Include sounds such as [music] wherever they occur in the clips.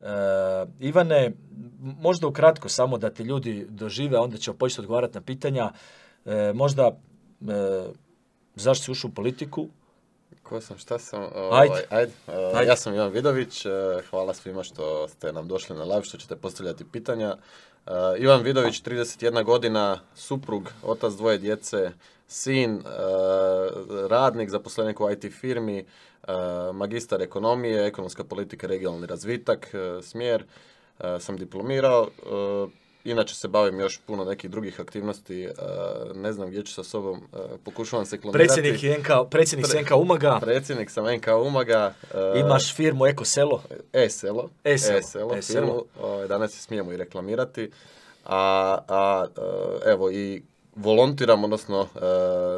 E, Ivane, možda ukratko samo da ti ljudi dožive, onda ćemo početi odgovarati na pitanja. E, možda e, zašto si ušao u politiku? Ko sam, šta sam? Ovaj, ajde. ajde. Ja sam Ivan Vidović, hvala svima što ste nam došli na live, što ćete postavljati pitanja. Eh, Ivan Vidović, 31 godina, suprug, otac dvoje djece, sin, eh, radnik, zaposlenik u IT firmi, eh, magistar ekonomije, ekonomska politika, regionalni razvitak, smjer, sam diplomirao. Inače se bavim još puno nekih drugih aktivnosti, e, ne znam gdje ću sa sobom, e, pokušavam se klonirati. Predsjednik, NK, predsjednik Umaga. Predsjednik sam NK Umaga. E, Imaš firmu Eko Selo? E-Selo. E-Selo. E-Selo, ovaj, danas se smijemo i reklamirati. A, a evo i volontiram, odnosno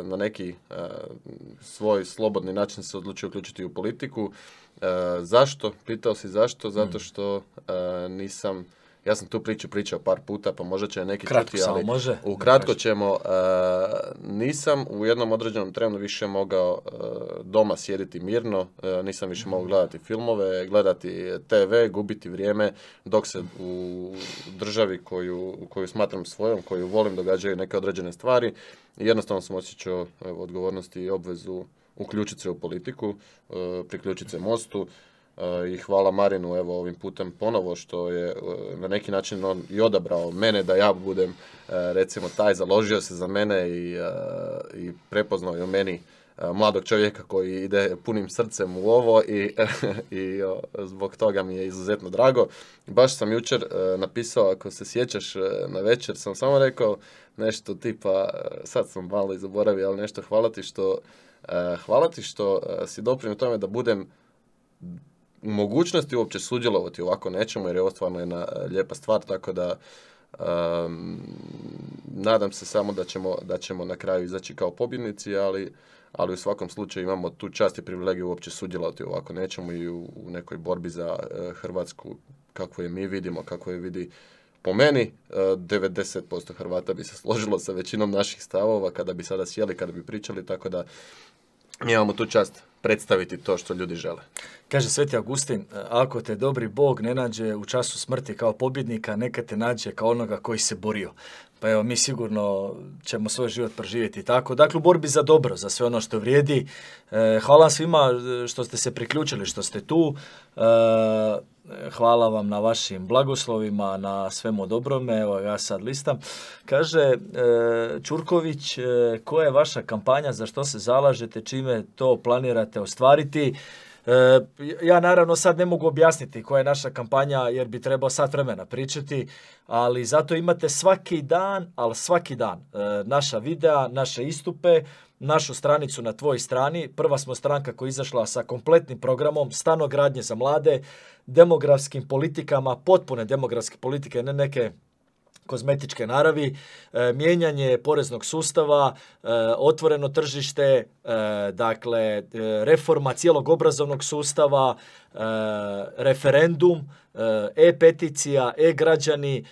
na neki svoj slobodni način se odlučio uključiti u politiku. Zašto? Pitao si zašto? Zato mm. što nisam ja sam tu priču pričao par puta, pa možda će neki čuti, ali može. ukratko ćemo. E, nisam u jednom određenom trenu više mogao e, doma sjediti mirno, e, nisam više mogao gledati filmove, gledati TV, gubiti vrijeme, dok se u državi koju, smatram svojom, koju volim, događaju neke određene stvari. Jednostavno sam osjećao odgovornost odgovornosti i obvezu uključiti se u politiku, priključiti se mostu, i hvala Marinu evo ovim putem ponovo što je e, na neki način on i odabrao mene da ja budem e, recimo taj, založio se za mene i, e, i prepoznao je u meni mladog čovjeka koji ide punim srcem u ovo i, [laughs] i zbog toga mi je izuzetno drago. Baš sam jučer napisao, ako se sjećaš na večer, sam samo rekao nešto tipa, sad sam malo i zaboravio, ali nešto hvala ti što, hvala što si doprinio tome da budem mogućnosti uopće sudjelovati ovako nećemo jer je ovo stvarno jedna e, lijepa stvar, tako da nadam se samo da ćemo, da ćemo na kraju izaći kao pobjednici, ali, ali u svakom slučaju imamo tu čast i privilegiju uopće sudjelovati ovako nećemo i u, nekoj borbi za e, Hrvatsku kako je mi vidimo, kako je vidi po meni, 90% e, Hrvata bi se složilo sa većinom naših stavova kada bi sada sjeli, kada bi pričali, tako da imamo tu čast predstaviti to što ljudi žele. Kaže Sveti Augustin, e, ako te dobri Bog ne nađe u času smrti kao pobjednika, neka te nađe kao onoga koji se borio. Pa evo, mi sigurno ćemo svoj život proživjeti tako. Dakle, u borbi za dobro, za sve ono što vrijedi. E, hvala svima e, što ste se priključili, što ste tu. Hvala vam na vašim blagoslovima, na svemu dobrome, evo ja sad listam. Kaže e, Čurković, e, koja je vaša kampanja, za što se zalažete, čime to planirate ostvariti? E, ja naravno sad ne mogu objasniti koja je naša kampanja jer bi trebao sat vremena pričati, ali zato imate svaki dan, ali svaki dan, naša videa, naše istupe, našu stranicu na tvoj strani. Prva smo stranka koja je izašla sa kompletnim programom stanogradnje za mlade, demografskim politikama, potpune demografske politike, ne neke kozmetičke naravi, e, mijenjanje poreznog sustava, e, otvoreno tržište, e, dakle reforma cijelog obrazovnog sustava, referendum, e-peticija, e-građani,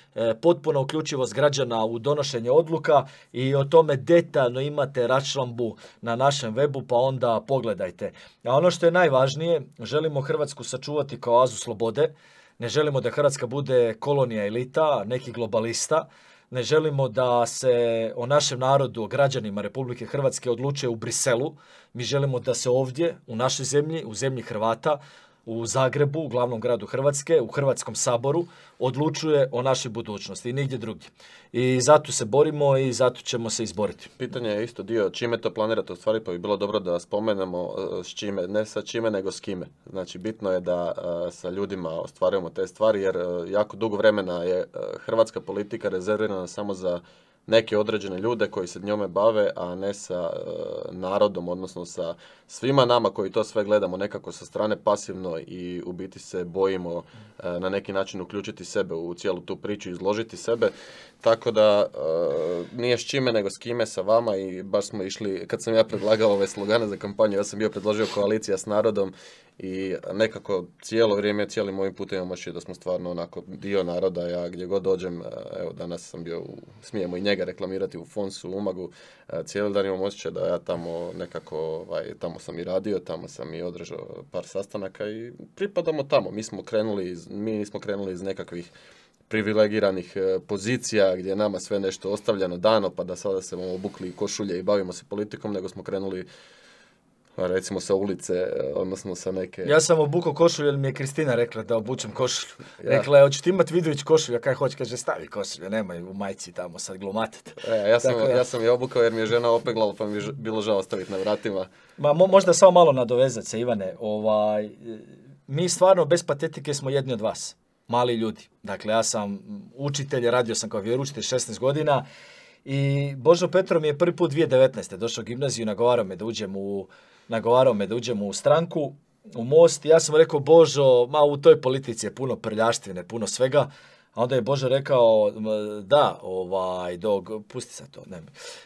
potpuna uključivost građana u donošenje odluka i o tome detaljno imate račlambu na našem webu pa onda pogledajte. A ono što je najvažnije, želimo Hrvatsku sačuvati kao azu slobode, ne želimo da Hrvatska bude kolonija elita, nekih globalista. Ne želimo da se o našem narodu, o građanima Republike Hrvatske odlučuje u Briselu. Mi želimo da se ovdje, u našoj zemlji, u zemlji Hrvata, u Zagrebu, u glavnom gradu Hrvatske, u Hrvatskom saboru, odlučuje o našoj budućnosti i nigdje drugdje. I zato se borimo i zato ćemo se izboriti. Pitanje je isto dio, čime to planirate u stvari, pa bi bilo dobro da spomenemo e, s čime, ne sa čime, nego s kime. Znači, bitno je da e, sa ljudima ostvarujemo te stvari, jer e, jako dugo vremena je hrvatska politika rezervirana samo za neke određene ljude koji se njome bave, a ne sa e, narodom, odnosno sa svima nama koji to sve gledamo nekako sa strane pasivno i u biti se bojimo e, na neki način uključiti sebe u cijelu tu priču, izložiti sebe. Tako da e, nije s čime nego s kime, sa vama i baš smo išli, kad sam ja predlagao ove slogane za kampanju, ja sam bio predložio koalicija s narodom i nekako cijelo vrijeme, cijeli mojim putem imam da smo stvarno onako dio naroda, ja gdje god dođem, e, evo danas sam bio, u, smijemo i njega reklamirati u Fonsu, u Umagu, e, cijeli dan imam osjećaj da ja tamo nekako, ovaj, tamo sam i radio, tamo sam i održao par sastanaka i pripadamo tamo, mi smo krenuli iz, mi smo krenuli iz nekakvih privilegiranih e, pozicija gdje je nama sve nešto ostavljeno dano pa da sada se obukli košulje i bavimo se politikom, nego smo krenuli recimo sa ulice, e, odnosno sa neke... Ja sam obukao košulju jer mi je Kristina rekla da obučem košulju. Ja. Rekla je, hoćete ti imat Vidović košulju, kad kaj hoće, kaže stavi košulju, nemoj u majci tamo sad glumatat. E, ja, sam, ja sam je obukao jer mi je žena opeglala pa mi je bilo žao staviti na vratima. Ma možda samo malo nadovezat se Ivane, ovaj, mi stvarno bez patetike smo jedni od vas, mali ljudi. Dakle, ja sam učitelj, radio sam kao vjeroučitelj 16 godina i Božo Petro mi je prvi put 2019. došao u gimnaziju i nagovarao me da uđem u nagovarao me da uđem u stranku, u most i ja sam rekao Božo, ma u toj politici je puno prljaštine, puno svega, a onda je Božo rekao, da, ovaj, dog, pusti sa to, ne.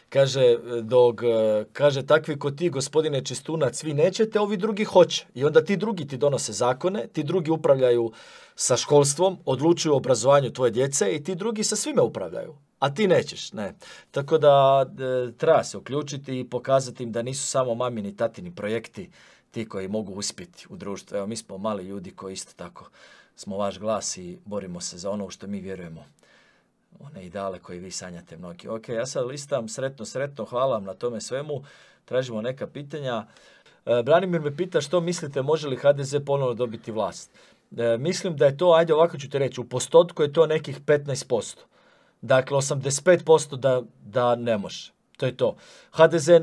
Kaže, dog, kaže, takvi ko ti, gospodine Čistunac, vi nećete, ovi drugi hoće. I onda ti drugi ti donose zakone, ti drugi upravljaju sa školstvom, odlučuju o obrazovanju tvoje djece i ti drugi sa svime upravljaju a ti nećeš, ne. Tako da e, treba se uključiti i pokazati im da nisu samo mamini i tatini projekti ti koji mogu uspjeti u društvu. Evo, mi smo mali ljudi koji isto tako smo vaš glas i borimo se za ono u što mi vjerujemo. One ideale koje vi sanjate mnogi. Ok, ja sad listam, sretno, sretno, hvala vam na tome svemu. Tražimo neka pitanja. E, Branimir me pita što mislite, može li HDZ ponovno dobiti vlast? E, mislim da je to, ajde ovako ću te reći, u postotku je to nekih 15%. Dakle, 85% da, da ne može. To je to. HDZ, e,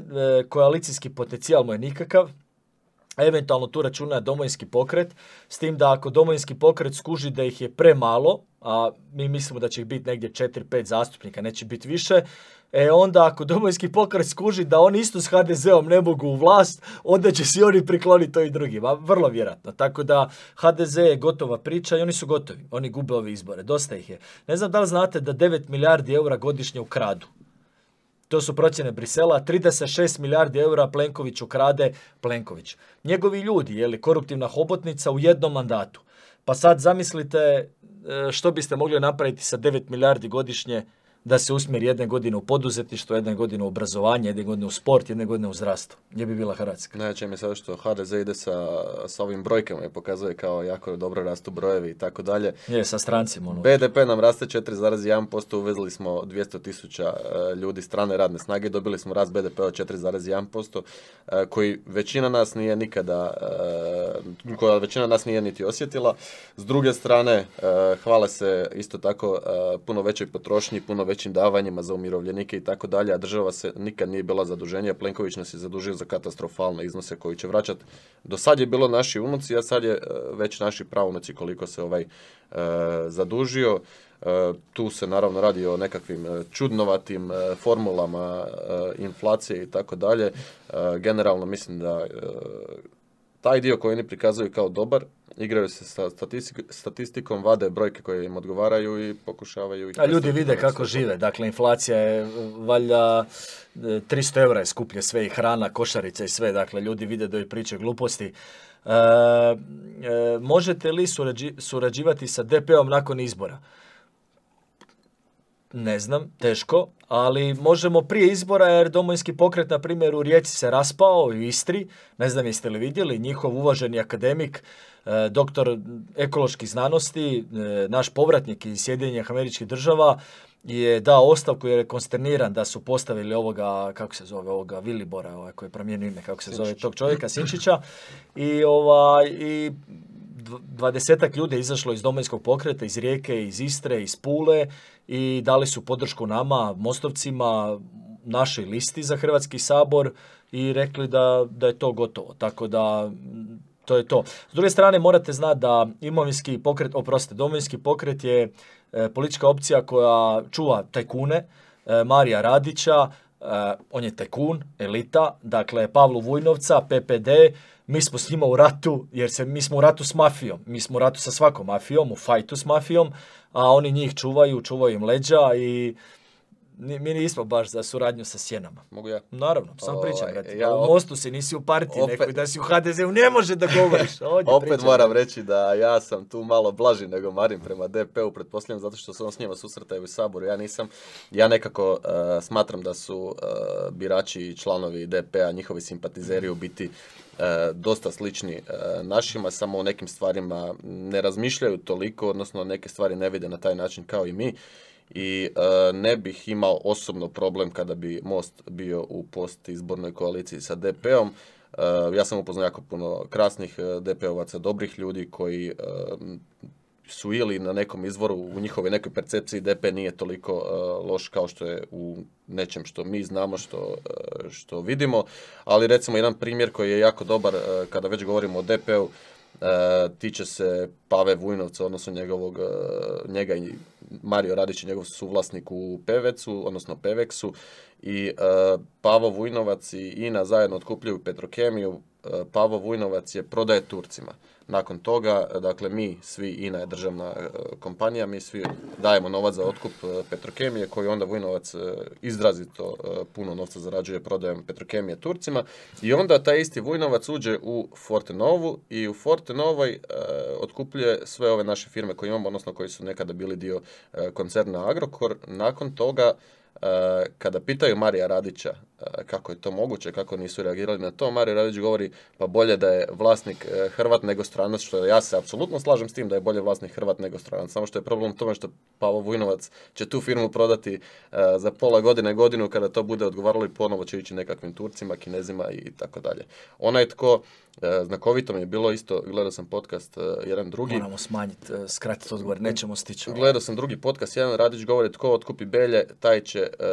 koalicijski potencijal mu je nikakav. Eventualno tu računa domovinski pokret, s tim da ako domovinski pokret skuži da ih je premalo, a mi mislimo da će ih biti negdje 4-5 zastupnika, neće biti više, E onda ako domovinski pokret skuži da oni isto s HDZ-om ne mogu u vlast, onda će se oni prikloniti to i drugima, vrlo vjerojatno. Tako da HDZ je gotova priča i oni su gotovi, oni gube ove izbore, dosta ih je. Ne znam da li znate da 9 milijardi eura godišnje ukradu. To su procjene Brisela, 36 milijardi eura Plenković ukrade Plenković. Njegovi ljudi, je li koruptivna hobotnica u jednom mandatu. Pa sad zamislite e, što biste mogli napraviti sa 9 milijardi godišnje da se usmjeri jedne godine u poduzetništvo, jedne godine u obrazovanje, jedne godine u sport, jedne godine u zdravstvo. Gdje bi bila Hrvatska? najjače mi je sada što HDZ ide sa, ovim brojkama i pokazuje kao jako dobro rastu brojevi i tako dalje. sa strancima. Ono. BDP nam raste 4,1%, uvezli smo 200 tisuća e, ljudi strane radne snage, dobili smo rast BDP p-a od 4,1%, e, koji većina nas nije nikada, e, koja većina nas nije niti osjetila. S druge strane, hvala se isto tako puno većoj potrošnji, puno većim davanjima za umirovljenike i tako dalje, a država se nikad nije bila zaduženja. Plenković nas je zadužio za katastrofalne iznose koji će vraćati. Do sad je bilo naši unuci, a sad je e, već naši pravunuci koliko se ovaj e, zadužio. E, tu se naravno radi o nekakvim čudnovatim formulama inflacije i tako dalje. Generalno mislim da taj dio koji oni prikazuju kao dobar igraju se sa statistikom, vade brojke koje im odgovaraju i pokušavaju ih... A ljudi vide kako žive, dakle inflacija je valjda 300 e, eura je skuplje sve i hrana, košarica i sve, dakle ljudi vide da je priče gluposti. E, e, možete li surađivati sa DP-om nakon izbora? Ne znam, teško, ali možemo prije izbora jer domovinski pokret, na primjer, u Rijeci se raspao i u Istri, ne znam jeste li vidjeli, njihov uvaženi akademik, e, doktor ekoloških znanosti, e, naš povratnik iz Sjedinjenih američkih država, je dao ostavku jer je konsterniran da su postavili ovoga, kako se zove, ovoga Vilibora, ovaj, koji je promijenio ime, kako se zove, tog čovjeka, Sinčića, i, ovaj, i dvadesetak ljudi je izašlo iz domovinskog pokreta, iz Rijeke, iz Istre, iz Pule i dali su podršku nama, mostovcima, našoj listi za Hrvatski sabor i rekli da, da je to gotovo. Tako da to je to. S druge strane morate znati da imovinski pokret, oprostite, domovinski pokret je e, politička opcija koja čuva tajkune, e, Marija Radića, Eh, on je tekun, elita, dakle Pavlu Vujnovca, PPD, mi smo s njima u ratu, jer se, mi smo u ratu s mafijom, mi smo u ratu sa svakom mafijom, u fajtu s mafijom, a oni njih čuvaju, čuvaju im leđa i mi nismo baš za suradnju sa sjenama. Mogu ja? Naravno, sam o, ovaj, pričam, Ja, u Mostu si, nisi u partiji nekoj, da si u HDZ-u, ne može da govoriš. [laughs] Ovdje opet moram reći da ja sam tu malo blaži nego Marin prema DP-u, pretpostavljam zato što se on s njima susretaju u Saboru. Ja nisam, ja nekako eh, smatram da su eh, birači i članovi DP-a, njihovi simpatizeri u biti eh, dosta slični našima, samo u nekim stvarima ne razmišljaju toliko, odnosno neke stvari ne vide na taj način kao i mi i e, ne bih imao osobno problem kada bi Most bio u postizbornoj koaliciji sa DP-om. E, ja sam upoznao jako puno krasnih e, DP-ovaca, dobrih ljudi koji su ili na nekom izvoru, u njihovoj nekoj percepciji DP nije toliko loš kao što je u nečem što mi znamo, što, što vidimo. Ali recimo jedan primjer koji je jako dobar kada već govorimo o DP-u, tiče se Pave Vujnovca, odnosno njegovog, njega i Mario Radić i njegov suvlasnik u Pevecu, odnosno Peveksu i e, Pavo Vujnovac i INA zajedno otkupljuju Petrokemiju. E, Pavo Vujnovac je prodaje Turcima. Nakon toga, e, dakle, mi svi, INA je državna kompanija, mi svi dajemo novac za otkup Petrokemije koji onda Vujnovac izrazito puno novca zarađuje prodajem Petrokemije Turcima i onda taj isti Vujnovac uđe u Fortenovu i u Fortenovoj otkupljuje sve ove naše firme koje imamo, odnosno koji su nekada bili dio e, koncerna Agrokor. Nakon toga Eh, kada pitaju Marija Radića eh, kako je to moguće, kako nisu reagirali na to, Marija Radić govori pa bolje da je vlasnik eh, Hrvat nego stranac, što ja se apsolutno slažem s tim da je bolje vlasnik Hrvat nego stranac, samo što je problem u tome što Pavo Vujnovac će tu firmu prodati za pola godine, godinu kada to bude odgovaralo i ponovo će ići nekakvim Turcima, Kinezima i tako dalje. Onaj tko Znakovito mi je bilo isto, gledao sam podcast jedan drugi. Moramo smanjiti, skratiti odgovor, nećemo stići. Ovaj. Gledao sam drugi podcast, jedan Radić govori tko otkupi Belje, taj će E,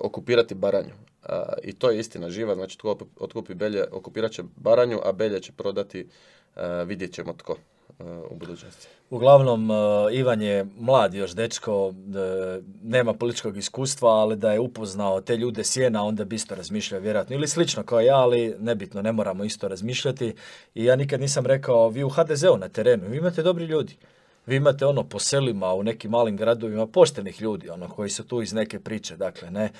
okupirati Baranju. E, I to je istina živa, znači tko otkupi Belje, okupirat će Baranju, a Belje će prodati, e, vidjet ćemo tko u budućnosti. Uglavnom, Ivan je mlad još dečko, nema političkog iskustva, ali da je upoznao te ljude sjena, onda bi isto razmišljao vjerojatno. Ili slično kao ja, ali nebitno, ne moramo isto razmišljati. I ja nikad nisam rekao, vi u HDZ-u na terenu, vi imate dobri ljudi vi imate ono po selima u nekim malim gradovima poštenih ljudi ono koji su tu iz neke priče dakle ne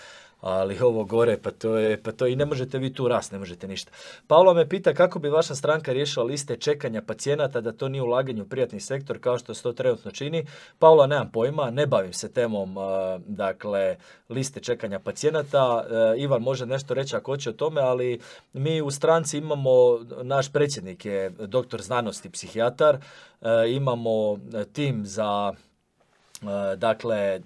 ali ovo gore, pa to je, pa to i ne možete vi tu rast, ne možete ništa. Paolo me pita kako bi vaša stranka riješila liste čekanja pacijenata da to nije ulaganje u prijatni sektor kao što se to trenutno čini. Paolo, nemam pojma, ne bavim se temom e, dakle, liste čekanja pacijenata. E, Ivan može nešto reći ako hoće o tome, ali mi u stranci imamo, naš predsjednik je doktor znanosti, psihijatar, e, imamo tim za dakle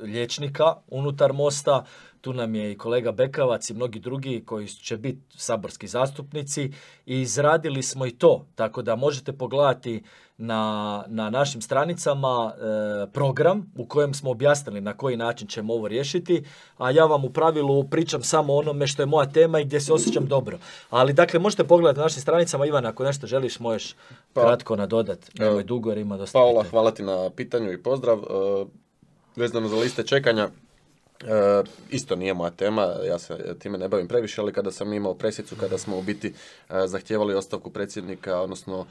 liječnika unutar mosta tu nam je i kolega Bekavac i mnogi drugi koji će biti saborski zastupnici i izradili smo i to, tako da možete pogledati na, na našim stranicama e, program u kojem smo objasnili na koji način ćemo ovo riješiti, a ja vam u pravilu pričam samo onome što je moja tema i gdje se osjećam dobro. Ali dakle, možete pogledati na našim stranicama, Ivan, ako nešto želiš, možeš pa, kratko nadodat, e, dugo jer ima dosta. Paola, hvala ti na pitanju i pozdrav. E, vezano za liste čekanja, E, isto nije moja tema, ja se time ne bavim previše, ali kada sam imao presicu, kada smo u biti e, zahtijevali ostavku predsjednika, odnosno e,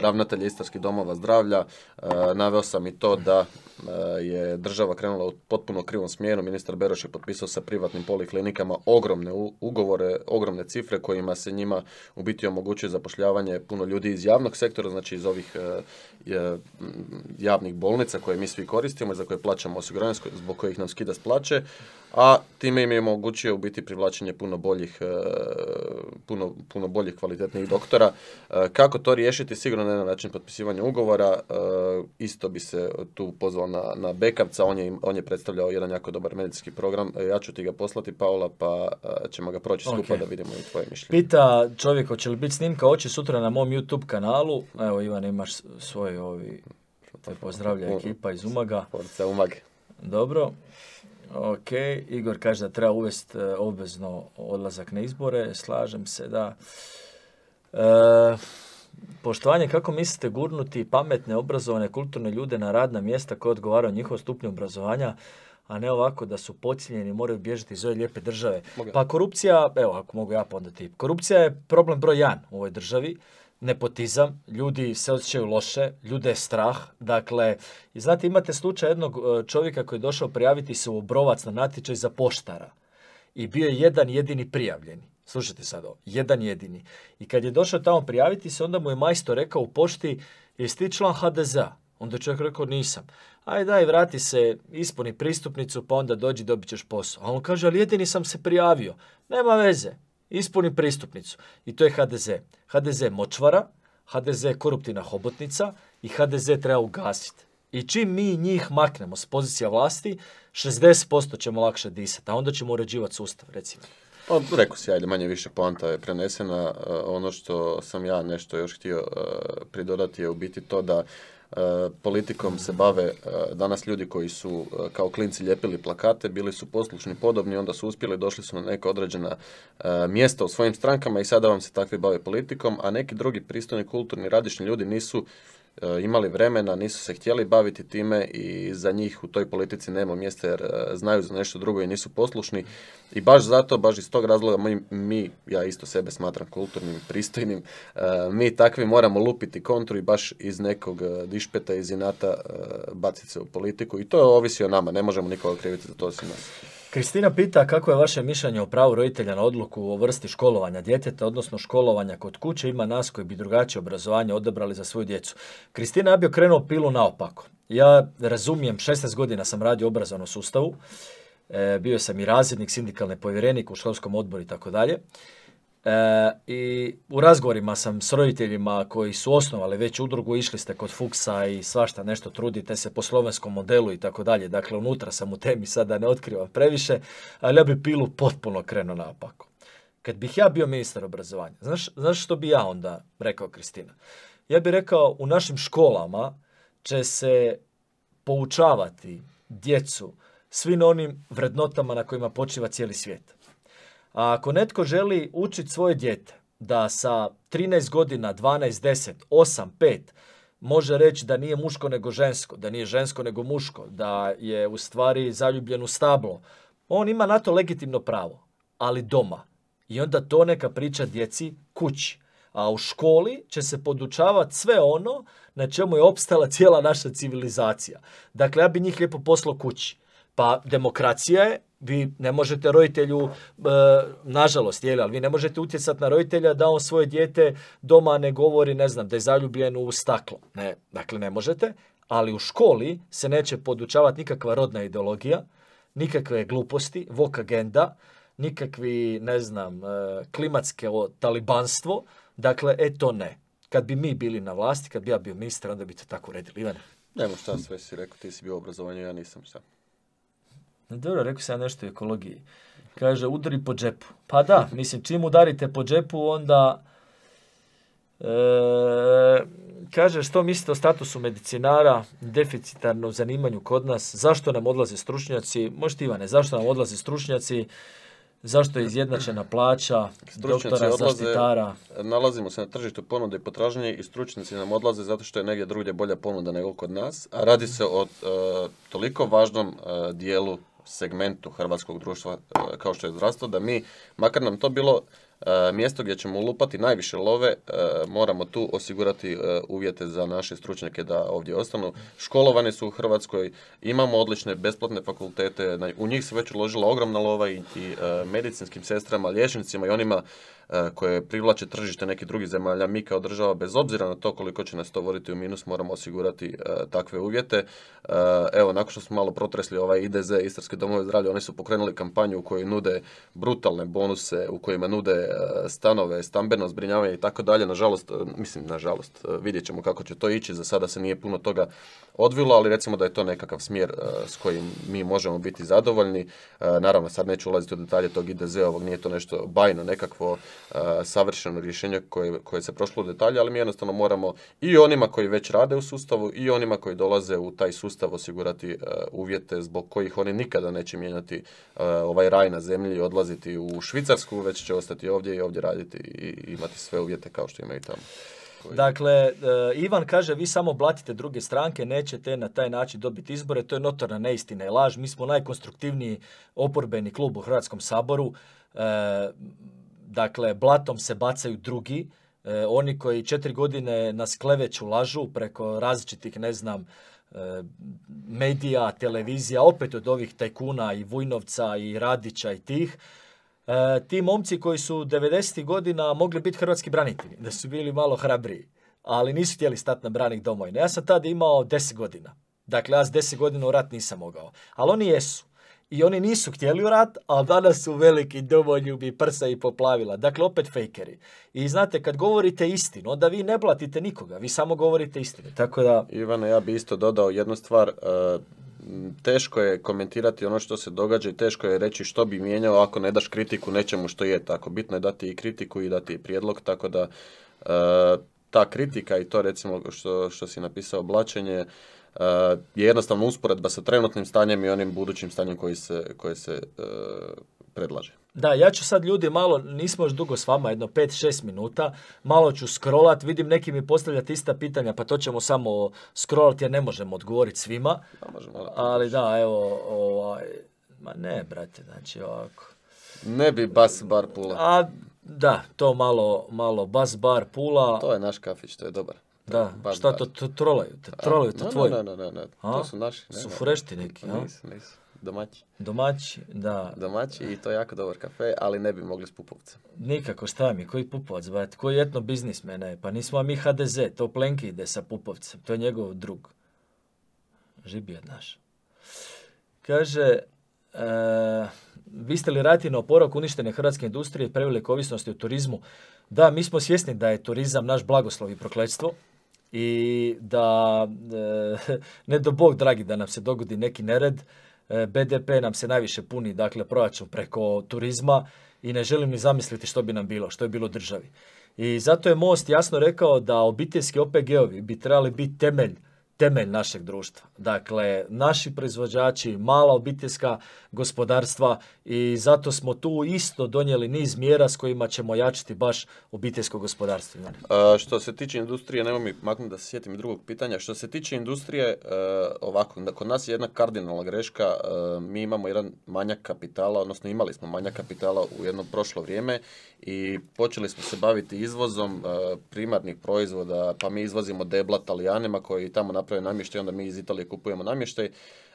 ravnatelja Istarskih domova zdravlja, e, naveo sam i to da e, je država krenula u potpuno krivom smjeru. Ministar Beroš je potpisao sa privatnim poliklinikama ogromne ugovore, ogromne cifre kojima se njima u biti omogućuje zapošljavanje puno ljudi iz javnog sektora, znači iz ovih e, javnih bolnica koje mi svi koristimo i za koje plaćamo osiguranje, zbog kojih nam skida plaće a time im je omogućio u biti privlačenje puno boljih, e, puno, puno boljih kvalitetnih doktora. E, kako to riješiti? Sigurno ne na način potpisivanja ugovora. E, isto bi se tu pozvao na, na Bekavca, on je, on je predstavljao jedan jako dobar medicinski program. Ja ću ti ga poslati, Paola, pa ćemo ga proći skupa da vidimo i tvoje mišljenje. Pita čovjek, hoće li biti snimka oči sutra na mom YouTube kanalu? Evo, Ivan, imaš svoj ovi... Te pozdravlja ekipa iz Umaga. Umag. Dobro. Ok, Igor kaže da treba uvesti e, obvezno odlazak na izbore, slažem se da. E, poštovanje, kako mislite gurnuti pametne, obrazovane, kulturne ljude na radna mjesta koja odgovaraju njihovom stupnju obrazovanja, a ne ovako da su pocijenjeni i moraju bježati iz ove lijepe države? Pa korupcija, evo ako mogu ja pa korupcija je problem broj jedan u ovoj državi nepotizam, ljudi se osjećaju loše, ljude je strah. Dakle, znate, imate slučaj jednog e, čovjeka koji je došao prijaviti se u obrovac na natječaj za poštara. I bio je jedan jedini prijavljeni. Slušajte sad ovo, jedan jedini. I kad je došao tamo prijaviti se, onda mu je majstor rekao u pošti, jesi ti član hdz Onda je čovjek rekao, nisam. Aj daj, vrati se, ispuni pristupnicu, pa onda dođi, dobit ćeš posao. A on kaže, ali jedini sam se prijavio. Nema veze, ispuni pristupnicu. I to je HDZ. HDZ močvara, HDZ koruptivna hobotnica i HDZ treba ugasiti. I čim mi njih maknemo s pozicija vlasti, 60% ćemo lakše disati, a onda ćemo uređivati sustav, recimo. Pa, rekao si, ajde, manje više poanta je prenesena. E, ono što sam ja nešto još htio e, pridodati je u biti to da E, politikom se bave e, danas ljudi koji su e, kao klinci ljepili plakate, bili su poslušni, podobni, onda su uspjeli, došli su na neka određena mjesta u svojim strankama i sada vam se takvi bave politikom, a neki drugi pristojni, kulturni, radišni ljudi nisu E, imali vremena, nisu se htjeli baviti time i za njih u toj politici nema mjesta jer e, znaju za nešto drugo i nisu poslušni. I baš zato, baš iz tog razloga mi, ja isto sebe smatram kulturnim, i pristojnim, e, mi takvi moramo lupiti kontru i baš iz nekog dišpeta, iz inata baciti se u politiku i to ovisi o nama, ne možemo nikoga kriviti za to osim nas. Kristina pita kako je vaše mišljenje o pravu roditelja na odluku o vrsti školovanja djeteta, odnosno školovanja kod kuće, ima nas koji bi drugačije obrazovanje odabrali za svoju djecu. Kristina, ja bi okrenuo pilu naopako. Ja razumijem, 16 godina sam radio obrazovnom sustavu, e, bio sam i razrednik, sindikalni povjerenik u školskom odboru i tako dalje. E, I u razgovorima sam s roditeljima koji su osnovali već udrugu, išli ste kod Fuksa i svašta nešto trudite se po slovenskom modelu i tako dalje. Dakle, unutra sam u temi sada ne otkrivam previše, ali ja bi pilu potpuno krenuo napako. Kad bih ja bio ministar obrazovanja, znaš, što bi ja onda rekao Kristina? Ja bih rekao u našim školama će se poučavati djecu svim onim vrednotama na kojima počiva cijeli svijet. A ako netko želi učiti svoje dijete da sa 13 godina, 12, 10, 8, 5 može reći da nije muško nego žensko, da nije žensko nego muško, da je u stvari zaljubljen u stablo, on ima na to legitimno pravo, ali doma. I onda to neka priča djeci kući. A u školi će se podučavati sve ono na čemu je opstala cijela naša civilizacija. Dakle, ja bi njih lijepo poslao kući. Pa demokracija je vi ne možete roditelju, e, nažalost, jeli, ali vi ne možete utjecati na roditelja da on svoje dijete doma ne govori, ne znam, da je zaljubljen u staklo. Ne, dakle, ne možete, ali u školi se neće podučavati nikakva rodna ideologija, nikakve gluposti, vok agenda, nikakvi, ne znam, e, klimatske talibanstvo, dakle, eto ne. Kad bi mi bili na vlasti, kad bi ja bio ministar, onda bi to tako uredili. Ivane? Nemo šta sve si rekao, ti si bio u obrazovanju, ja nisam šta. Dobro, rekao sam nešto o ekologiji. Kaže, udari po džepu. Pa da, mislim, čim udarite po džepu, onda... E, kaže, što mislite o statusu medicinara, deficitarno zanimanju kod nas, zašto nam odlaze stručnjaci, možete Ivane, zašto nam odlaze stručnjaci, zašto je izjednačena plaća stručnjaci doktora, odlaze, zaštitara? Nalazimo se na tržištu ponude i potražnje i stručnjaci nam odlaze zato što je negdje drugdje bolja ponuda nego kod nas, a radi se o e, toliko važnom e, dijelu segmentu hrvatskog društva e, kao što je zdravstvo, da mi, makar nam to bilo e, mjesto gdje ćemo lupati najviše love, e, moramo tu osigurati uvjete za naše stručnjake da ovdje ostanu. Školovani su u Hrvatskoj, imamo odlične besplatne fakultete, u njih se već uložila ogromna lova i, i medicinskim sestrama, liječnicima i onima E, koje privlače tržište nekih drugih zemalja, mi kao država bez obzira na to koliko će nas to voditi u minus moramo osigurati e, takve uvjete. E, evo, nakon što smo malo protresli ovaj IDZ, Istarske domove zdravlje, oni su pokrenuli kampanju u kojoj nude brutalne bonuse, u kojima nude stanove, stambeno zbrinjavanje i tako dalje. Nažalost, mislim, nažalost, vidjet ćemo kako će to ići. Za sada se nije puno toga odvilo, ali recimo da je to nekakav smjer s kojim mi možemo biti zadovoljni. Naravno, sad neću ulaziti u detalje tog IDZ-ovog, nije to nešto bajno nekakvo E, savršeno rješenje koje, koje se prošlo u detalje, ali mi jednostavno moramo i onima koji već rade u sustavu i onima koji dolaze u taj sustav osigurati e, uvjete zbog kojih oni nikada neće mijenjati e, ovaj raj na zemlji i odlaziti u Švicarsku, već će ostati ovdje i ovdje raditi i imati sve uvjete kao što imaju tamo. Dakle, Ivan kaže, vi samo blatite druge stranke, nećete na taj način dobiti izbore, to je notorna neistina i laž. Mi smo najkonstruktivniji oporbeni klub u Hrvatskom saboru dakle, blatom se bacaju drugi, e, oni koji četiri godine na skleveću lažu preko različitih, ne znam, e, medija, televizija, opet od ovih tajkuna i Vujnovca i Radića i tih, e, ti momci koji su 90. godina mogli biti hrvatski branitelji, da su bili malo hrabriji, ali nisu htjeli stati na branik domovine. Ja sam tada imao 10 godina. Dakle, ja s 10 godina u rat nisam mogao. Ali oni jesu i oni nisu htjeli u rat, a danas su veliki domoljubi prsa i poplavila. Dakle, opet fejkeri. I znate, kad govorite istinu, onda vi ne blatite nikoga, vi samo govorite istinu. Tako da... Ivana, ja bi isto dodao jednu stvar. E, teško je komentirati ono što se događa i teško je reći što bi mijenjao ako ne daš kritiku nečemu što je tako. Bitno je dati i kritiku i dati i prijedlog, tako da e, ta kritika i to recimo što, što si napisao oblačenje, je jednostavno usporedba sa trenutnim stanjem i onim budućim stanjem koji se, koje se e, predlaže. Da, ja ću sad ljudi malo, nismo još dugo s vama, jedno 5-6 minuta, malo ću scrollat, vidim neki mi postavljati ista pitanja, pa to ćemo samo scrollat jer ne možemo odgovoriti svima. Da, možemo, ali da, evo, ovaj, ma ne, brate, znači ovako. Ne bi bas bar pula. A, da, to malo, malo bas bar pula. To je naš kafić, to je dobar. Pa da, šta to, to trolaju, te trolaju, te tvoji. Ne, no, no, to su naši. su furešti neki, Nisu, nisu. Domaći. Domaći, da. Domaći i to je jako dobar kafe, ali ne bi mogli s Pupovcem. Nikako, šta mi, koji Pupovac, brate, koji etno biznis mene, pa nismo mi HDZ, to Plenki ide sa Pupovcem, to je njegov drug. Žibi je naš. Kaže, e, ste li raditi na oporok uništene hrvatske industrije i prevelike ovisnosti u turizmu? Da, mi smo svjesni da je turizam naš blagoslov i prokletstvo i da e, [laughs] ne do bog dragi da nam se dogodi neki nered e, BDP nam se najviše puni dakle proračun preko turizma i ne želim ni zamisliti što bi nam bilo što je bilo državi i zato je Most jasno rekao da obiteljski OPG-ovi bi trebali biti temelj temelj našeg društva. Dakle, naši proizvođači, mala obiteljska gospodarstva i zato smo tu isto donijeli niz mjera s kojima ćemo jačiti baš obiteljsko gospodarstvo. E, što se tiče industrije, nemoj mi maknuti da se sjetim drugog pitanja, što se tiče industrije, e, ovako, kod nas je jedna kardinalna greška, e, mi imamo jedan manjak kapitala, odnosno imali smo manjak kapitala u jedno prošlo vrijeme i počeli smo se baviti izvozom primarnih proizvoda, pa mi izvozimo debla talijanima koji tamo naprave namještaj, onda mi iz Italije kupujemo namještaj.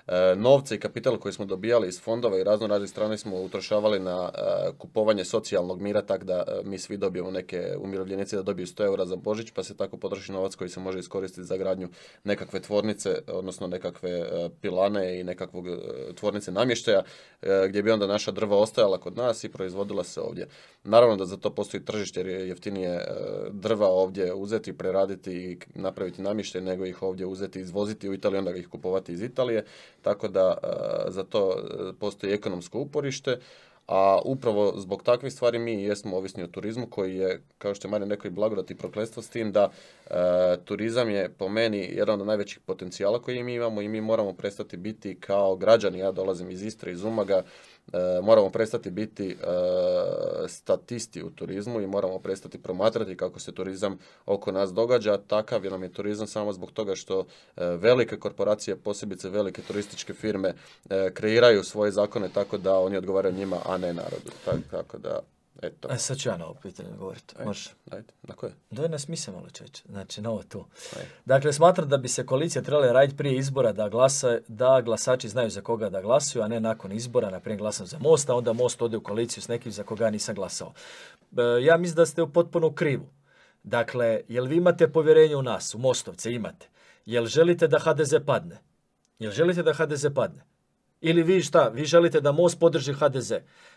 E, novce i kapital koji smo dobijali iz fondova i razno raznih strane smo utrošavali na e, kupovanje socijalnog mira tako da e, mi svi dobijemo neke umirovljenice da dobiju 100 eura za Božić pa se tako potroši novac koji se može iskoristiti za gradnju nekakve tvornice, odnosno nekakve pilane i nekakvog tvornice namještaja gdje bi onda naša drva ostajala kod nas i proizvodila se ovdje. Naravno da za to postoji tržište jer je jeftinije drva ovdje uzeti, preraditi i napraviti namještaj nego ih ovdje uzeti, izvoziti u Italiju, onda ih kupovati iz Italije tako da e, za to e, postoji ekonomsko uporište, a upravo zbog takvih stvari mi jesmo ovisni o turizmu koji je, kao što je marija rekao, i blagodati i prokletstvo s tim da e, turizam je po meni jedan od najvećih potencijala koji mi imamo i mi moramo prestati biti kao građani. Ja dolazim iz Istre, iz Umaga, E, moramo prestati biti e, statisti u turizmu i moramo prestati promatrati kako se turizam oko nas događa. Takav je nam je turizam samo zbog toga što e, velike korporacije, posebice velike turističke firme kreiraju svoje zakone tako da oni odgovaraju njima, a ne narodu. Tako, tako da Eto. E sad ću ja na ovo pitanje govoriti. Može. Ajde, na koje? nas misle malo čeće. Znači, na ovo tu. Dakle, smatram da bi se koalicija trebala raditi prije izbora da, glasa, da glasači znaju za koga da glasuju, a ne nakon izbora. Naprijed glasam za Most, a onda Most ode u koaliciju s nekim za koga nisam glasao. E, ja mislim da ste u potpunu krivu. Dakle, jel vi imate povjerenje u nas, u Mostovce, imate. Jel želite da HDZ padne? Jel želite da HDZ padne? Ili vi šta, vi želite da most podrži HDZ.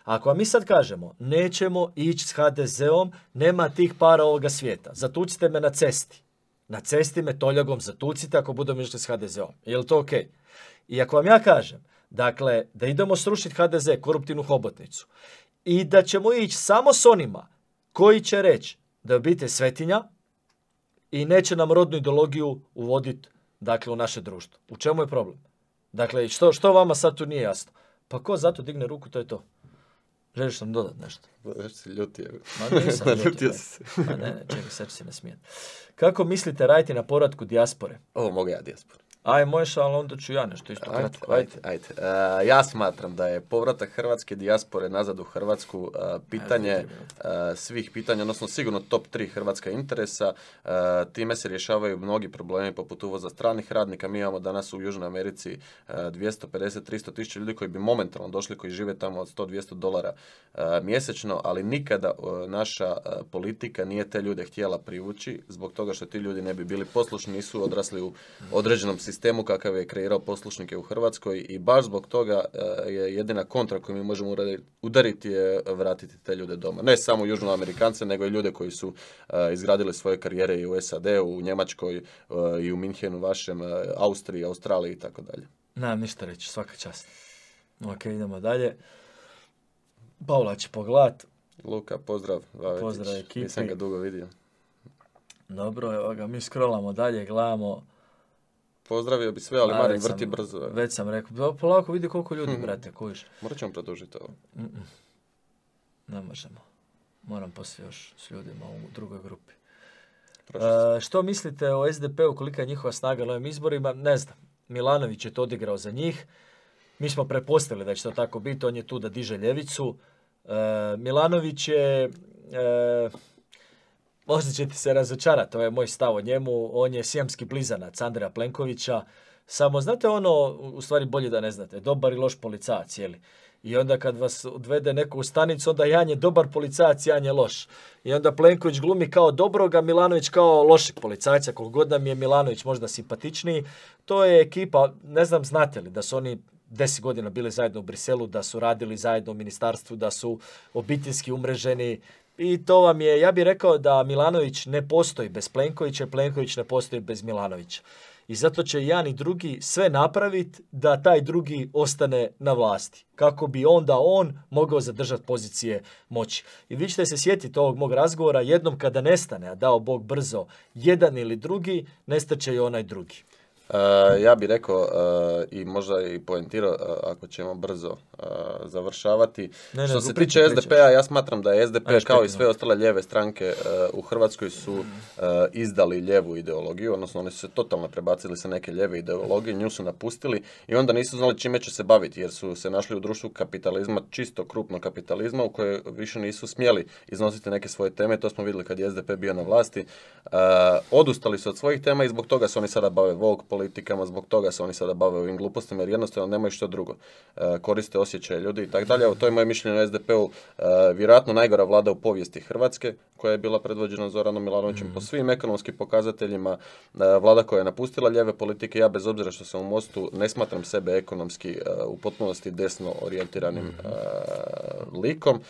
Ako mi sad kažemo, nećemo ići s HDZ-om, nema tih para ovoga svijeta. Zatucite me na cesti. Na cesti me toljagom zatucite ako budemo išli s HDZ-om. Je li to ok? I ako vam ja kažem, dakle, da idemo srušiti HDZ, koruptivnu hobotnicu, i da ćemo ići samo s onima koji će reći da je obitelj svetinja i neće nam rodnu ideologiju uvoditi dakle, u naše društvo. U čemu je problem? Dakle, što, što vama sad tu nije jasno? Pa ko zato digne ruku, to je to. Želiš nam dodat nešto? Već si Ma [laughs] se. Ma ne, ne, čekaj, sad se Kako mislite raditi na poratku dijaspore? Ovo mogu ja dijaspore. Aj, možeš, ali onda ću ja nešto isto kratko. Ajde, ajde. E, ja smatram da je povratak hrvatske dijaspore nazad u Hrvatsku e, pitanje e, svih pitanja, odnosno sigurno top 3 hrvatska interesa. time se rješavaju mnogi problemi poput uvoza stranih radnika. Mi imamo danas u Južnoj Americi 250-300 tisuća ljudi koji bi momentalno došli, koji žive tamo od 100-200 dolara mjesečno, ali nikada naša politika nije te ljude htjela privući zbog toga što ti ljudi ne bi bili poslušni, nisu odrasli u određenom sistemu sistemu kakav je kreirao poslušnike u Hrvatskoj i baš zbog toga e, je jedina kontra koju mi možemo udariti je vratiti te ljude doma. Ne samo južnoamerikance, nego i ljude koji su e, izgradili svoje karijere i u SAD, u Njemačkoj e, i u Minhenu, vašem, Austriji, Australiji i tako dalje. ništa reći, svaka čast. Ok, idemo dalje. Paula će pogledat. Luka, pozdrav. Pozdrav ekipi. Nisam ga dugo vidio. Dobro, evo ga, mi scrollamo dalje, gledamo pozdravio bi sve, ali vrti brzo. Već sam rekao, pa polako vidi koliko ljudi, [laughs] brate, kojiš. Morat ćemo produžiti ovo. Ne možemo. Moram poslije još s ljudima u drugoj grupi. E, što mislite o SDP-u, kolika je njihova snaga na ovim izborima? Ne znam. Milanović je to odigrao za njih. Mi smo prepostavili da će to tako biti, on je tu da diže ljevicu. E, Milanović je... E, možda ćete se razočarati, to je moj stav o njemu, on je sjemski blizanac Andreja Plenkovića, samo znate ono, u stvari bolje da ne znate, dobar i loš policajac, jeli? I onda kad vas odvede neko u stanicu, onda Jan je dobar policajac, Jan je loš. I onda Plenković glumi kao dobroga, Milanović kao lošeg policajca, koliko god nam je Milanović možda simpatičniji. To je ekipa, ne znam znate li, da su oni deset godina bili zajedno u Briselu, da su radili zajedno u ministarstvu, da su obiteljski umreženi, i to vam je, ja bih rekao da Milanović ne postoji bez Plenkovića, Plenković ne postoji bez Milanovića. I zato će jedan i drugi sve napraviti da taj drugi ostane na vlasti. Kako bi onda on mogao zadržati pozicije moći. I vi ćete se sjetiti ovog mog razgovora jednom kada nestane, a dao Bog brzo, jedan ili drugi, nestaće i onaj drugi. Eh, ja bih rekao eh, i možda i poentirao eh, ako ćemo brzo završavati. Što se tiče SDP-a, ja smatram da je SDP kao i sve ostale ljeve stranke u Hrvatskoj su mhm. izdali ljevu ideologiju, odnosno oni su se totalno prebacili sa neke lijeve ideologije, nju su napustili i onda nisu znali čime će se baviti jer su se našli u društvu kapitalizma, čisto krupnog kapitalizma u kojoj više nisu smjeli iznositi neke svoje teme, to smo vidjeli kad je SDP bio na vlasti. Odustali su od svojih tema i zbog toga se oni sada bave Vogue, politikama, zbog toga se oni sada bave ovim glupostima jer jednostavno nemaju što drugo. E, koriste osjećaje ljudi i tako dalje. Evo, to je moje mišljenje o SDP-u. E, vjerojatno najgora vlada u povijesti Hrvatske koja je bila predvođena Zoranom Milanovićem po mhm. svim ekonomskim pokazateljima. E, vlada koja je napustila ljeve politike. Ja bez obzira što sam u Mostu ne smatram sebe ekonomski u potpunosti desno orijentiranim mhm. likom.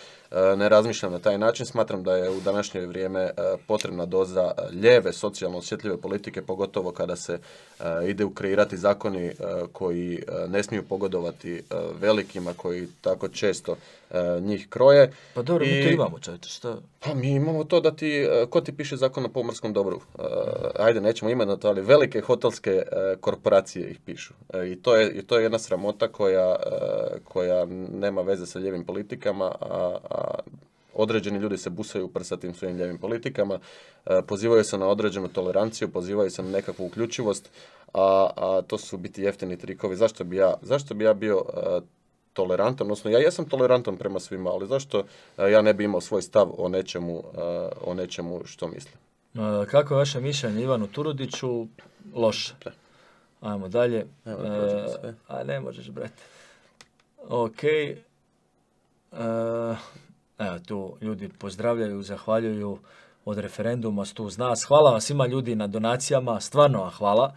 Ne razmišljam na taj način. Smatram da je u današnje vrijeme potrebna doza lijeve socijalno osjetljive politike, pogotovo kada se E, ide kreirati zakoni e, koji e, ne smiju pogodovati velikima koji tako često njih kroje. Pa dobro, mi to imamo čovječe, što? Pa mi imamo to da ti, ko ti piše zakon o pomorskom dobru? Ajde, nećemo imati na to, ali velike hotelske korporacije ih pišu. I to je, to je jedna sramota koja, koja nema veze sa ljevim politikama, a, a određeni ljudi se busaju u prsa tim svojim ljevim politikama, e, pozivaju se na određenu toleranciju, pozivaju se na nekakvu uključivost, a, a to su biti jeftini trikovi. Zašto bi ja, zašto bi ja bio e, tolerantan, odnosno ja jesam tolerantan prema svima, ali zašto e, ja ne bi imao svoj stav o nečemu, o nečemu što mislim. Kako je vaše mišljenje Ivanu Turudiću? Loše. Ajmo dalje. A ne možeš, brate. Ok. Evo, tu ljudi pozdravljaju, zahvaljuju od referenduma tu zna nas. Hvala vam svima ljudi na donacijama, stvarno vam hvala.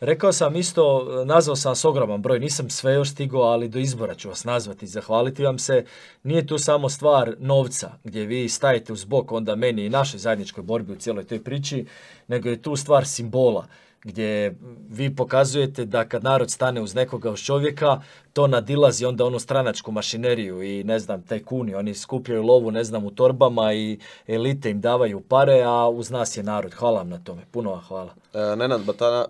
Rekao sam isto, nazvao sam vas ogroman broj, nisam sve još stigao, ali do izbora ću vas nazvati, zahvaliti vam se. Nije tu samo stvar novca, gdje vi stajete uz bok onda meni i našoj zajedničkoj borbi u cijeloj toj priči, nego je tu stvar simbola gdje vi pokazujete da kad narod stane uz nekoga uz čovjeka, to nadilazi onda onu stranačku mašineriju i ne znam, te kuni, oni skupljaju lovu, ne znam, u torbama i elite im davaju pare, a uz nas je narod. Hvala vam na tome, puno vam hvala. E, Nenad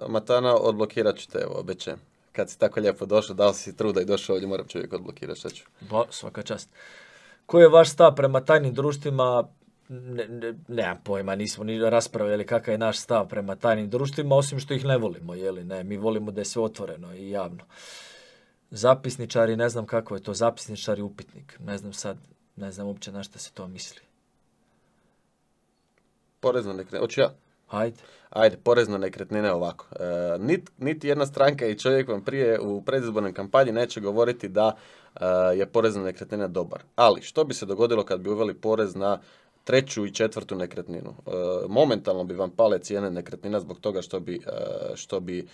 Matana, odblokirat ću te, evo, obećajem. Kad si tako lijepo došao, dao si truda i došao ovdje, moram čovjek odblokirati, šta ću. svaka čast. Koji je vaš stav prema tajnim društvima nemam pojma, nismo ni raspravili kakav je naš stav prema tajnim društvima, osim što ih ne volimo, jeli ne, mi volimo da je sve otvoreno i javno. Zapisničari, ne znam kako je to, zapisničari upitnik, ne znam sad, ne znam uopće na šta se to misli. Porezno nekretnina, hoću ja? Ajde. Ajde, nekretnina nekretnine ovako. E, nit, niti jedna stranka i čovjek vam prije u predizbornoj kampanji neće govoriti da e, je porezno nekretnina dobar. Ali, što bi se dogodilo kad bi uveli porez na treću i četvrtu nekretninu. E, momentalno bi vam pale cijene nekretnina zbog toga što bi, e, što bi e,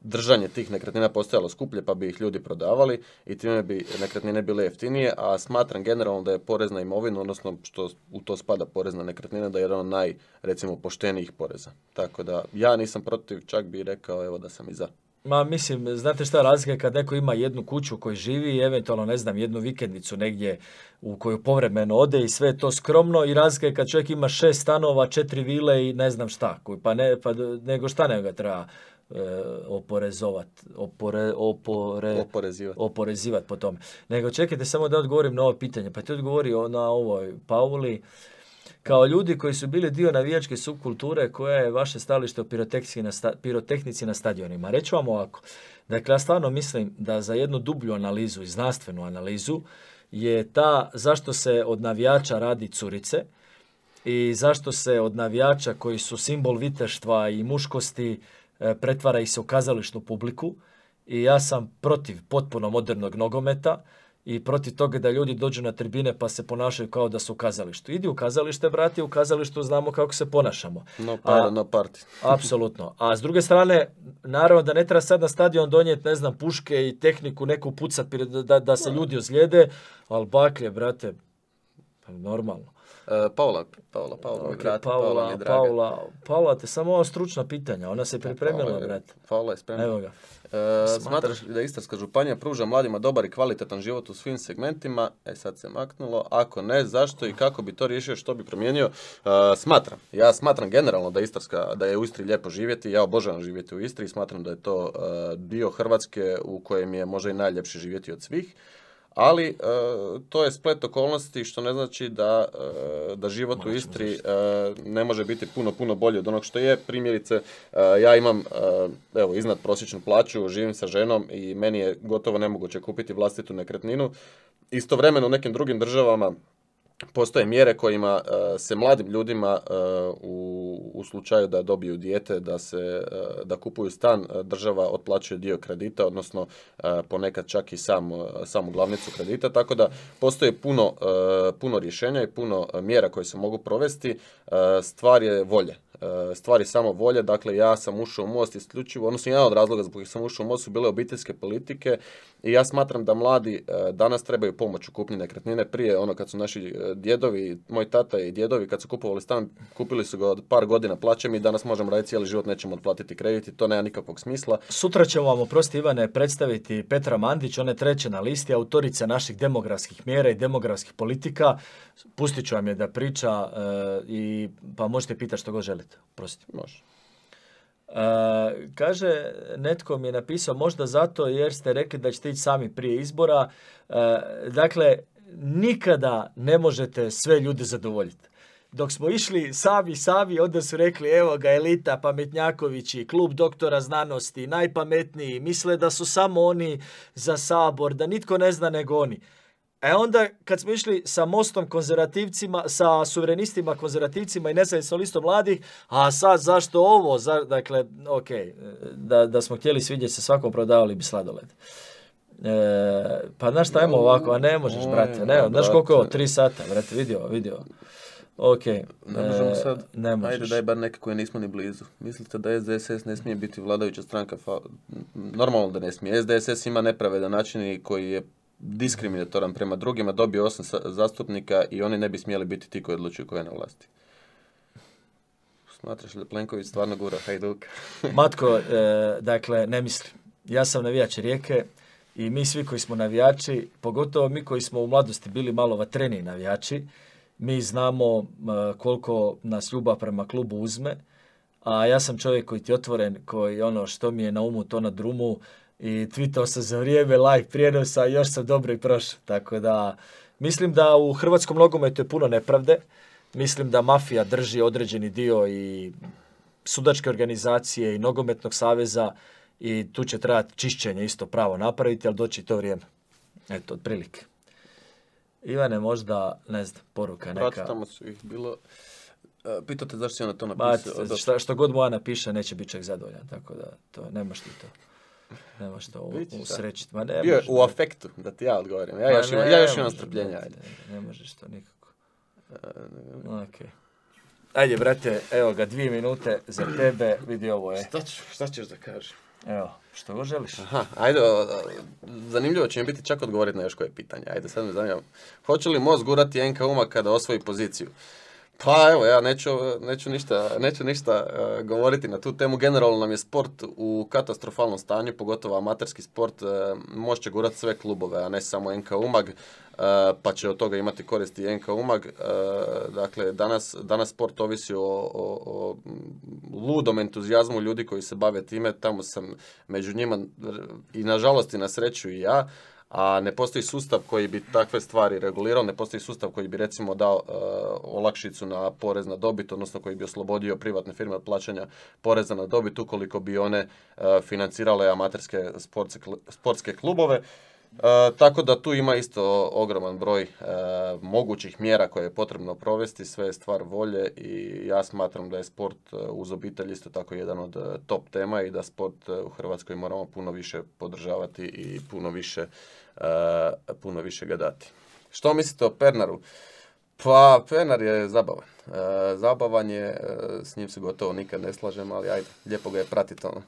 držanje tih nekretnina postojalo skuplje pa bi ih ljudi prodavali i time bi nekretnine bile jeftinije, a smatram generalno da je porez na imovinu, odnosno što u to spada porez na nekretnine, da je jedan od naj, recimo, poštenijih poreza. Tako da ja nisam protiv, čak bi rekao evo da sam i za. Ma mislim, znate šta je razlika kad neko ima jednu kuću u kojoj živi i eventualno, ne znam, jednu vikendicu negdje u koju povremeno ode i sve je to skromno i razlika je kad čovjek ima šest stanova, četiri vile i ne znam šta, pa, ne, pa nego šta nego ga treba e, oporezovat, opore, opore, oporezivat. po tome. Nego čekajte samo da odgovorim na ovo pitanje, pa ti odgovori na ovoj Pauli kao ljudi koji su bili dio navijačke subkulture koja je vaše stalište o na pirotehnici na stadionima. Reću vam ovako, dakle ja stvarno mislim da za jednu dublju analizu i znanstvenu analizu je ta zašto se od navijača radi curice i zašto se od navijača koji su simbol viteštva i muškosti e, pretvara ih se u kazališnu publiku i ja sam protiv potpuno modernog nogometa i protiv toga da ljudi dođu na tribine pa se ponašaju kao da su u kazalištu. Idi u kazalište, brati, u kazalištu znamo kako se ponašamo. No, party. [laughs] apsolutno. A s druge strane, naravno da ne treba sad na stadion donijeti, ne znam, puške i tehniku neku pucat da, se ljudi ozlijede, ali baklje, brate, pa normalno. E, Paula, Paula, Paula, Paula, Paula, Paula, te samo ova stručna pitanja, ona se e, je pripremila, brate. Paula je spremna. Evo ga. E, smatraš li da Istarska županija pruža mladima dobar i kvalitetan život u svim segmentima? E sad se maknulo. Ako ne, zašto i kako bi to riješio, što bi promijenio? smatram. Ja smatram generalno da, Istarska, da je u Istri lijepo živjeti. Ja obožavam živjeti u Istri i smatram da je to dio Hrvatske u kojem je možda i najljepše živjeti od svih ali e, to je splet okolnosti što ne znači da, e, da život u Istri e, ne može biti puno, puno bolji od onog što je. Primjerice, ja imam evo, iznad prosječnu plaću, živim sa ženom i meni je gotovo nemoguće kupiti vlastitu nekretninu. Istovremeno u nekim drugim državama postoje mjere kojima e, se mladim ljudima e, u, u slučaju da dobiju dijete, da, se, e, da kupuju stan, država otplaćuje dio kredita, odnosno ponekad čak i sam, samu glavnicu kredita, tako da postoje puno, puno rješenja i puno mjera koje se mogu provesti, stvar je volje. E, stvari samo volje, dakle ja sam ušao u most isključivo, odnosno jedan od razloga zbog kojih sam ušao u most su bile obiteljske politike i ja smatram da mladi e, danas trebaju pomoć u kupnji nekretnine. Prije ono kad su naši e, djedovi, moj tata i djedovi kad su kupovali stan, kupili su ga od par godina plaće, i danas možemo raditi cijeli život, nećemo otplatiti kredit i to nema nikakvog smisla. Sutra ćemo vam, oprosti Ivane, predstaviti Petra Mandić, ona je treća na listi, autorica naših demografskih mjera i demografskih politika. Pustit ću vam je da priča i pa možete pitati što god želite. Prosti. Može. E, kaže, netko mi je napisao možda zato jer ste rekli da ćete ići sami prije izbora. E, dakle, nikada ne možete sve ljude zadovoljiti. Dok smo išli sami, sami, onda su rekli evo ga elita, pametnjakovići, klub doktora znanosti, najpametniji, misle da su samo oni za sabor, da nitko ne zna nego oni. E onda kad smo išli sa Mostom konzervativcima, sa suverenistima konzervativcima i nezavisno listom mladih, a sad zašto ovo? Za, dakle, ok, da, da smo htjeli svidjeti se svakom prodavali bi sladoled. E, pa znaš šta, ajmo ovako, a ne možeš, brate, ne, znaš koliko je ovo, tri sata, brate, vidio, vidio. Ok. Ne možemo e, ne možeš. ajde daj bar neke koje nismo ni blizu. Mislite da SDSS ne smije biti vladajuća stranka? Fa... Normalno da ne smije. SDSS ima nepravedan način koji je diskriminatoran prema drugima, dobio osam zastupnika i oni ne bi smjeli biti ti koji odlučuju koje je na vlasti. Smatraš li Plenković stvarno gura hajduk. [laughs] Matko, e, dakle, ne mislim. Ja sam navijač Rijeke i mi svi koji smo navijači, pogotovo mi koji smo u mladosti bili malo vatreni navijači, mi znamo e, koliko nas ljuba prema klubu uzme, a ja sam čovjek koji ti otvoren, koji ono što mi je na umu, to na drumu, i tweetao sam za vrijeme live prijenosa i još sam dobro i prošao. Tako da, mislim da u hrvatskom nogometu je puno nepravde. Mislim da mafija drži određeni dio i sudačke organizacije i nogometnog saveza i tu će trebati čišćenje isto pravo napraviti, ali doći to vrijeme. Eto, otprilike. Ivane, možda, ne znam, poruka neka. Brate, tamo su ih bilo. E, pitate zašto si ona to napisao. što god moja napiše, neće biti čak zadovoljan, tako da to, što ti to. Nema što u, usrećiti. ne, Bio je u afektu, da ti ja odgovorim. Ja, još, imam strpljenja. Ajde. Ne, možeš to nikako. E, ajde, brate, evo ga, dvije minute za tebe, vidi ovo je. Šta, ćeš da kažem? Evo, što želiš. ajde, zanimljivo će mi biti čak odgovoriti na još koje pitanje. Ajde, sad me zanima. Hoće li moz gurati NK Uma kada osvoji poziciju? Pa evo, ja neću, neću ništa, neću ništa eh, govoriti na tu temu. Generalno nam je sport u katastrofalnom stanju, pogotovo amaterski sport. Uh, će gurati sve klubove, a ne samo NK Umag, eh, pa će od toga imati koristi i NK Umag. Dakle, danas, danas sport ovisi o, o ludom entuzijazmu ljudi koji se bave time. Tamo sam među njima i nažalost i na sreću i ja a ne postoji sustav koji bi takve stvari regulirao, ne postoji sustav koji bi recimo dao e, olakšicu na porez na dobit, odnosno koji bi oslobodio privatne firme od plaćanja poreza na dobit ukoliko bi one e, financirale amaterske sportske, sportske klubove. E, tako da tu ima isto ogroman broj e, mogućih mjera koje je potrebno provesti, sve je stvar volje i ja smatram da je sport e, uz obitelj isto tako jedan od top tema i da sport u Hrvatskoj moramo puno više podržavati i puno više, puno više ga dati. Što mislite o Pernaru? Pa, Pernar je zabavan. zabavan je, s njim se gotovo nikad ne slažem, ali ajde, lijepo ga je pratiti ono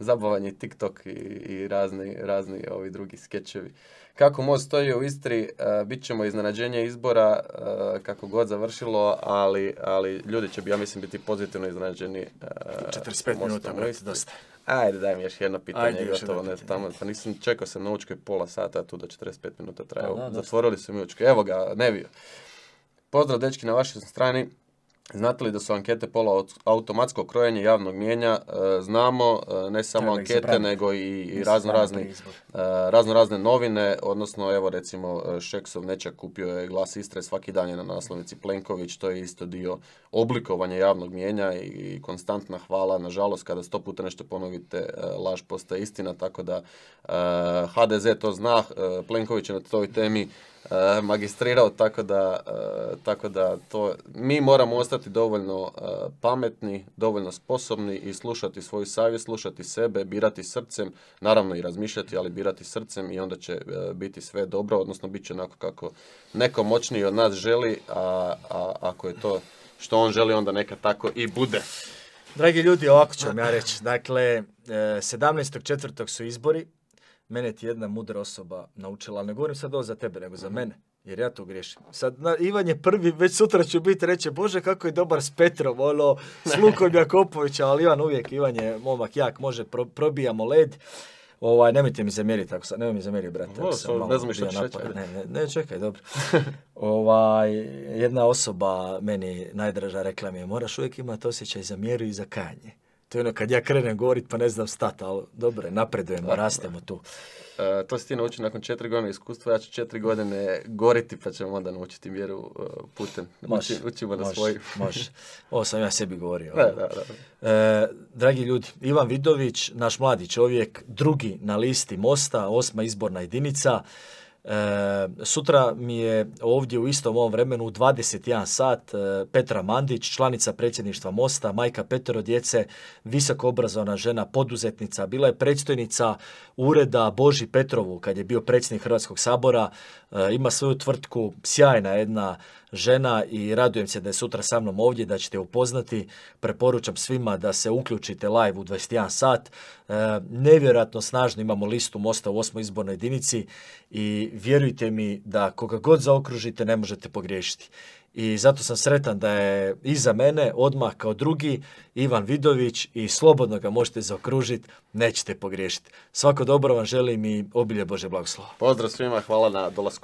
zabavan TikTok i, razni, razni ovi drugi skečevi. Kako most stoji u Istri, uh, bit ćemo iznenađenje izbora e, kako god završilo, ali, ali ljudi će, ja mislim, biti pozitivno iznenađeni. Uh, e, 45 minuta, brate, dosta. Ajde, daj mi još jedno pitanje, gotovo, ne, tamo, pa nisam, čekao sam na Učkoj pola sata, tu da 45 minuta traje, zatvorili su mi Učkoj, evo ga, Nevio. Pozdrav, dečki, na vašoj strani, Znate li da su ankete pola automatsko krojenje javnog mijenja? E, znamo, e, ne samo ankete, nego i, e, razno, razne novine, odnosno evo recimo Šeksov nečak kupio je glas Istre svaki dan je na naslovnici Plenković, to je isto dio oblikovanja javnog mijenja i konstantna hvala, nažalost kada sto puta nešto ponovite, laž postaje istina, tako da HDZ to zna, Plenković je na toj temi Eh, magistrirao, tako da, eh, tako da to, mi moramo ostati dovoljno eh, pametni, dovoljno sposobni i slušati svoju savjest, slušati sebe, birati srcem, naravno i razmišljati, ali birati srcem i onda će biti sve dobro, odnosno bit će onako kako neko moćniji od nas želi, a, a ako je to što on želi, onda neka tako i bude. Dragi ljudi, ovako ću vam ja reći. Dakle, 17.4. su izbori, mene ti jedna mudra osoba naučila, ali ne govorim sad ovo za tebe, nego za mene, jer ja to griješim. Sad, Ivan je prvi, već sutra ću biti, reći, Bože, kako je dobar s Petrom, ono, s Lukom Jakopovića, ali Ivan uvijek, Ivan je momak jak, može, probijamo led. Ovaj, nemojte mi zamjeriti ako sam, mi zamjeriti, brate. sam, ne što ne, ne, čekaj, dobro. ovaj, jedna osoba meni najdraža rekla mi je, moraš uvijek imati osjećaj za mjeru i za kajanje. To je ono kad ja krenem govorit pa ne znam stat, ali dobro, napredujemo, rastemo tu. E, to si ti naučio nakon četiri godine iskustva, ja ću četiri godine goriti pa ćemo onda naučiti mjeru e, putem. Može, svoj. ovo sam ja sebi govorio. [laughs] E, dragi ljudi, Ivan Vidović, naš mladi čovjek, drugi na listi Mosta, osma izborna jedinica. E, sutra mi je ovdje u istom ovom vremenu u 21 sat e, Petra Mandić, članica predsjedništva Mosta, majka petero djece, visoko obrazovana žena, poduzetnica. Bila je predstojnica ureda Boži Petrovu kad je bio predsjednik Hrvatskog sabora. E, ima svoju tvrtku, sjajna jedna žena i radujem se da je sutra sa mnom ovdje, da ćete upoznati. Preporučam svima da se uključite live u 21 sat. E, nevjerojatno snažno imamo listu Mosta u osmoj izbornoj jedinici i vjerujte mi da koga god zaokružite ne možete pogriješiti. I zato sam sretan da je iza mene odmah kao drugi Ivan Vidović i slobodno ga možete zaokružiti, nećete pogriješiti. Svako dobro vam želim i obilje Bože blagoslova. Pozdrav svima, hvala na dolasku.